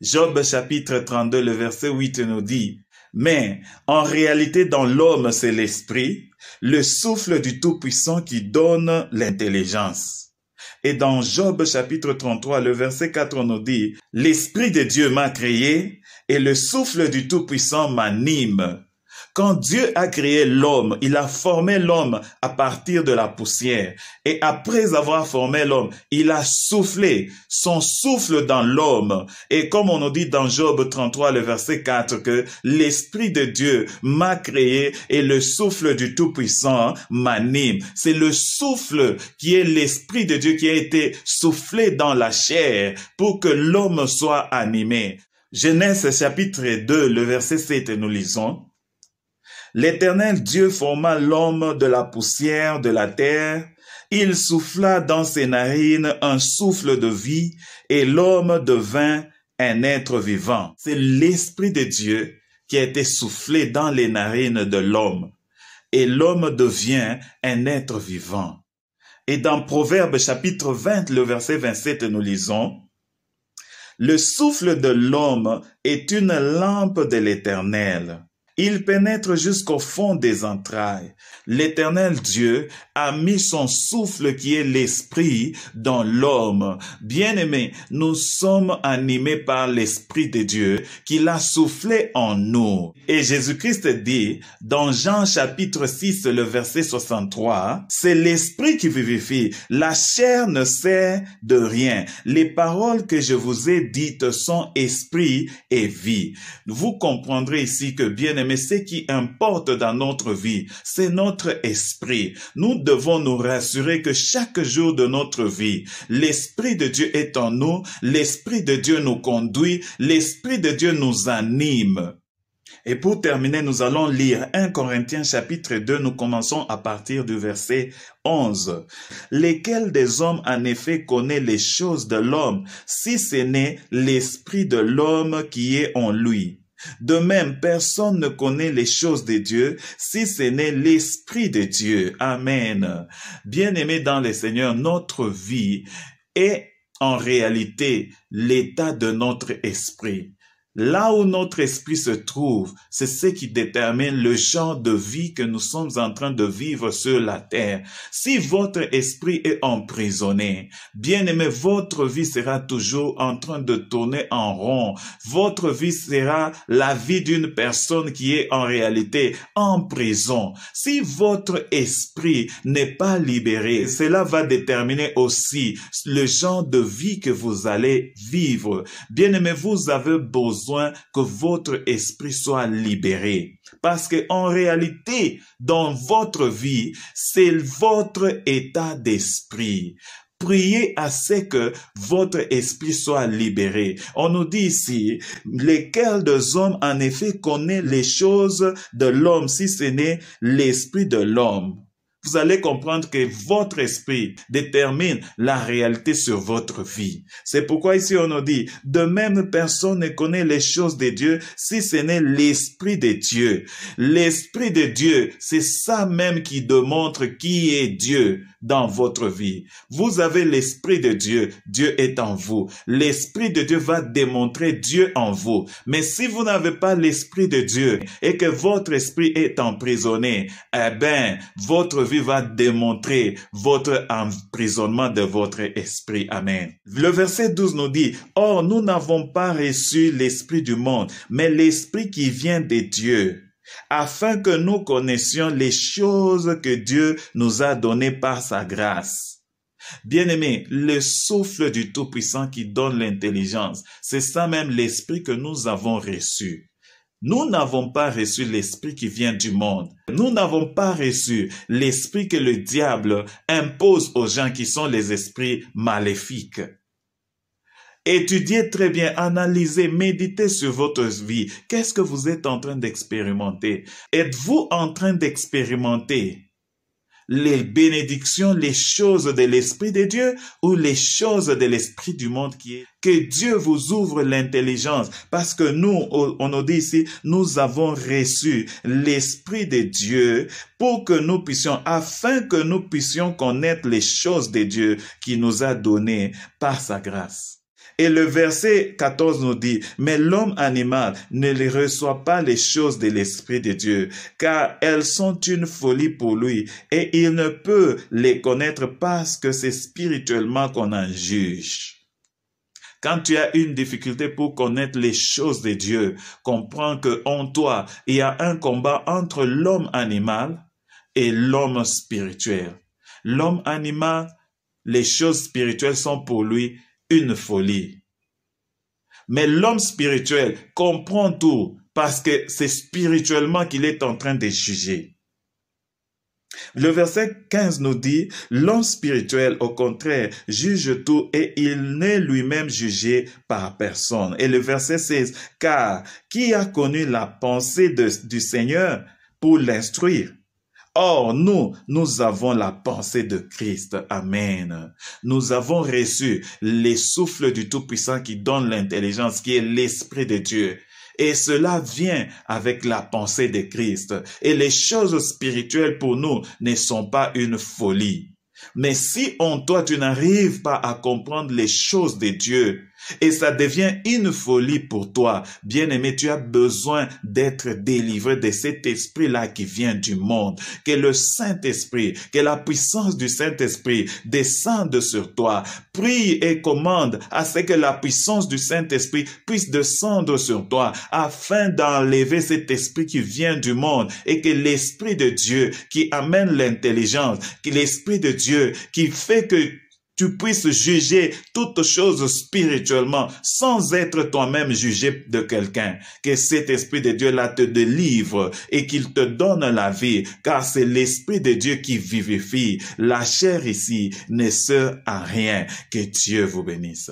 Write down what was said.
Job chapitre 32, le verset 8 nous dit, mais en réalité, dans l'homme, c'est l'esprit, le souffle du Tout-Puissant qui donne l'intelligence. Et dans Job chapitre 33, le verset 4 nous dit, l'Esprit de Dieu m'a créé et le souffle du Tout-Puissant m'anime. Quand Dieu a créé l'homme, il a formé l'homme à partir de la poussière. Et après avoir formé l'homme, il a soufflé son souffle dans l'homme. Et comme on nous dit dans Job 33, le verset 4, que l'Esprit de Dieu m'a créé et le souffle du Tout-Puissant m'anime. C'est le souffle qui est l'Esprit de Dieu qui a été soufflé dans la chair pour que l'homme soit animé. Genèse chapitre 2, le verset 7, nous lisons. L'Éternel Dieu forma l'homme de la poussière de la terre, il souffla dans ses narines un souffle de vie, et l'homme devint un être vivant. C'est l'Esprit de Dieu qui a été soufflé dans les narines de l'homme, et l'homme devient un être vivant. Et dans Proverbe chapitre 20, le verset 27, nous lisons, Le souffle de l'homme est une lampe de l'Éternel il pénètre jusqu'au fond des entrailles. L'éternel Dieu a mis son souffle qui est l'esprit dans l'homme. Bien-aimés, nous sommes animés par l'esprit de Dieu qui l'a soufflé en nous. Et Jésus-Christ dit dans Jean chapitre 6 le verset 63, c'est l'esprit qui vivifie. La chair ne sert de rien. Les paroles que je vous ai dites sont esprit et vie. Vous comprendrez ici que bien-aimés, mais ce qui importe dans notre vie, c'est notre esprit. Nous devons nous rassurer que chaque jour de notre vie, l'Esprit de Dieu est en nous, l'Esprit de Dieu nous conduit, l'Esprit de Dieu nous anime. Et pour terminer, nous allons lire 1 Corinthiens chapitre 2, nous commençons à partir du verset 11. Lesquels des hommes en effet connaissent les choses de l'homme, si ce n'est l'esprit de l'homme qui est en lui de même, personne ne connaît les choses de Dieu si ce n'est l'Esprit de Dieu. Amen. bien aimé dans le Seigneur, notre vie est en réalité l'état de notre esprit. Là où notre esprit se trouve, c'est ce qui détermine le genre de vie que nous sommes en train de vivre sur la terre. Si votre esprit est emprisonné, bien aimé, votre vie sera toujours en train de tourner en rond. Votre vie sera la vie d'une personne qui est en réalité en prison. Si votre esprit n'est pas libéré, cela va déterminer aussi le genre de vie que vous allez vivre. Bien aimé, vous avez besoin que votre esprit soit libéré. Parce que en réalité, dans votre vie, c'est votre état d'esprit. Priez à ce que votre esprit soit libéré. On nous dit ici, lesquels des hommes en effet connaissent les choses de l'homme si ce n'est l'esprit de l'homme vous allez comprendre que votre esprit détermine la réalité sur votre vie. C'est pourquoi ici on nous dit, de même personne ne connaît les choses de Dieu si ce n'est l'esprit de Dieu. L'esprit de Dieu, c'est ça même qui démontre qui est Dieu dans votre vie. Vous avez l'esprit de Dieu, Dieu est en vous. L'esprit de Dieu va démontrer Dieu en vous. Mais si vous n'avez pas l'esprit de Dieu et que votre esprit est emprisonné, eh bien, votre va démontrer votre emprisonnement de votre esprit. Amen. Le verset 12 nous dit, Or nous n'avons pas reçu l'esprit du monde, mais l'esprit qui vient de Dieu afin que nous connaissions les choses que Dieu nous a données par sa grâce. Bien-aimé, le souffle du Tout-Puissant qui donne l'intelligence, c'est ça même l'esprit que nous avons reçu. Nous n'avons pas reçu l'esprit qui vient du monde. Nous n'avons pas reçu l'esprit que le diable impose aux gens qui sont les esprits maléfiques. Étudiez très bien, analysez, méditez sur votre vie. Qu'est-ce que vous êtes en train d'expérimenter Êtes-vous en train d'expérimenter les bénédictions, les choses de l'Esprit de Dieu ou les choses de l'Esprit du monde qui est. Que Dieu vous ouvre l'intelligence parce que nous, on nous dit ici, nous avons reçu l'Esprit de Dieu pour que nous puissions, afin que nous puissions connaître les choses de Dieu qui nous a données par sa grâce. Et le verset 14 nous dit, mais l'homme animal ne les reçoit pas les choses de l'Esprit de Dieu, car elles sont une folie pour lui, et il ne peut les connaître parce que c'est spirituellement qu'on en juge. Quand tu as une difficulté pour connaître les choses de Dieu, comprends que en toi, il y a un combat entre l'homme animal et l'homme spirituel. L'homme animal, les choses spirituelles sont pour lui une folie. Mais l'homme spirituel comprend tout parce que c'est spirituellement qu'il est en train de juger. Le verset 15 nous dit, l'homme spirituel, au contraire, juge tout et il n'est lui-même jugé par personne. Et le verset 16, car qui a connu la pensée du Seigneur pour l'instruire Or, nous, nous avons la pensée de Christ. Amen. Nous avons reçu les souffles du Tout-Puissant qui donne l'intelligence, qui est l'Esprit de Dieu. Et cela vient avec la pensée de Christ. Et les choses spirituelles pour nous ne sont pas une folie. Mais si en toi tu n'arrives pas à comprendre les choses de Dieu, et ça devient une folie pour toi. Bien-aimé, tu as besoin d'être délivré de cet esprit-là qui vient du monde. Que le Saint-Esprit, que la puissance du Saint-Esprit descende sur toi. Prie et commande à ce que la puissance du Saint-Esprit puisse descendre sur toi afin d'enlever cet esprit qui vient du monde et que l'Esprit de Dieu qui amène l'intelligence, que l'Esprit de Dieu qui fait que tu puisses juger toutes choses spirituellement sans être toi-même jugé de quelqu'un. Que cet Esprit de Dieu-là te délivre et qu'il te donne la vie, car c'est l'Esprit de Dieu qui vivifie. La chair ici ne sert à rien. Que Dieu vous bénisse.